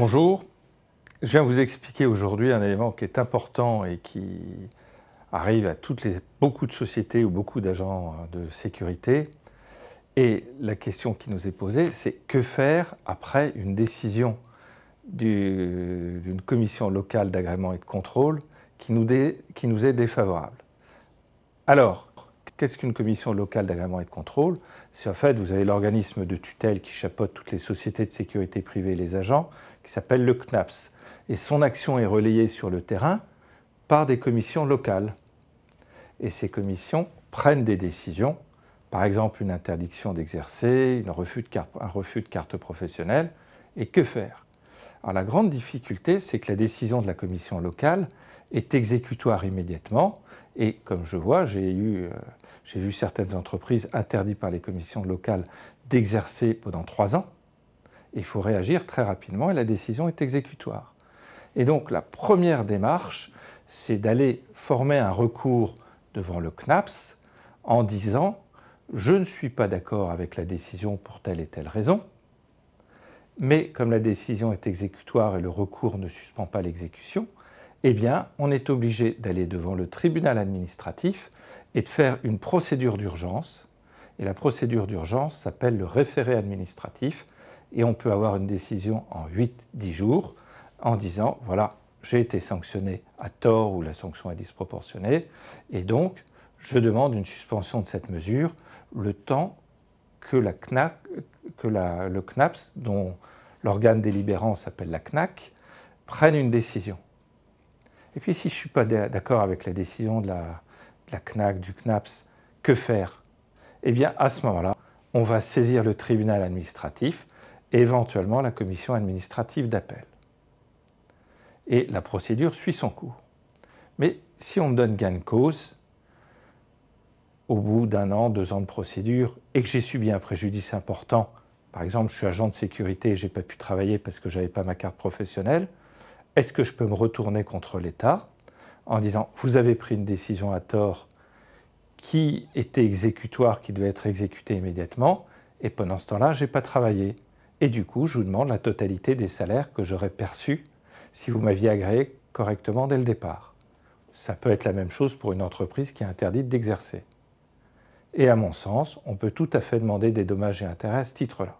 Bonjour. Je viens vous expliquer aujourd'hui un élément qui est important et qui arrive à toutes les, beaucoup de sociétés ou beaucoup d'agents de sécurité. Et la question qui nous est posée, c'est que faire après une décision d'une commission locale d'agrément et de contrôle qui nous, est défavorable Alors, qu'est-ce qu'une commission locale d'agrément et de contrôle C'est en fait, vous avez l'organisme de tutelle qui chapeaute toutes les sociétés de sécurité privée et les agents qui s'appelle le CNAPS. Et son action est relayée sur le terrain par des commissions locales. Et ces commissions prennent des décisions, par exemple une interdiction d'exercer, un refus de carte professionnelle, et que faire Alors la grande difficulté, c'est que la décision de la commission locale est exécutoire immédiatement, et comme je vois, j'ai eu, euh, j'ai vu certaines entreprises interdites par les commissions locales d'exercer pendant trois ans, il faut réagir très rapidement et la décision est exécutoire. Et donc la première démarche, c'est d'aller former un recours devant le CNAPS en disant je ne suis pas d'accord avec la décision pour telle et telle raison, mais comme la décision est exécutoire et le recours ne suspend pas l'exécution, eh bien, on est obligé d'aller devant le tribunal administratif et de faire une procédure d'urgence. Et la procédure d'urgence s'appelle le référé administratif et on peut avoir une décision en 8-10 jours en disant voilà, j'ai été sanctionné à tort ou la sanction est disproportionnée et donc je demande une suspension de cette mesure le temps que, que le CNAPS, dont l'organe délibérant s'appelle la CNAC, prenne une décision. Et puis si je ne suis pas d'accord avec la décision de la, de la CNAC, du CNAPS, que faire Eh bien à ce moment-là, on va saisir le tribunal administratif éventuellement la commission administrative d'appel. Et la procédure suit son cours. Mais si on me donne gain de cause, au bout d'un an, deux ans de procédure, et que j'ai subi un préjudice important, par exemple, je suis agent de sécurité et je n'ai pas pu travailler parce que je n'avais pas ma carte professionnelle, est-ce que je peux me retourner contre l'État en disant Vous avez pris une décision à tort qui était exécutoire, qui devait être exécutée immédiatement, et pendant ce temps-là, je n'ai pas travaillé et du coup, je vous demande la totalité des salaires que j'aurais perçus si vous m'aviez agréé correctement dès le départ. Ça peut être la même chose pour une entreprise qui est interdite d'exercer. Et à mon sens, on peut tout à fait demander des dommages et intérêts à ce titre-là.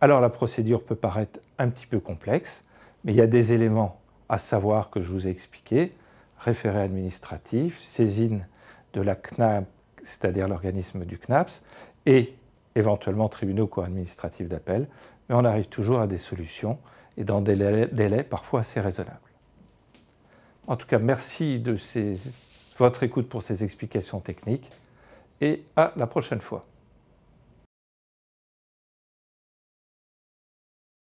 Alors la procédure peut paraître un petit peu complexe, mais il y a des éléments à savoir que je vous ai expliqués, référé administratif, saisine de la CNAP, c'est-à-dire l'organisme du CNAPS, et éventuellement tribunaux ou administratifs d'appel, mais on arrive toujours à des solutions et dans des délais, parfois assez raisonnables. En tout cas, merci de votre écoute pour ces explications techniques et à la prochaine fois.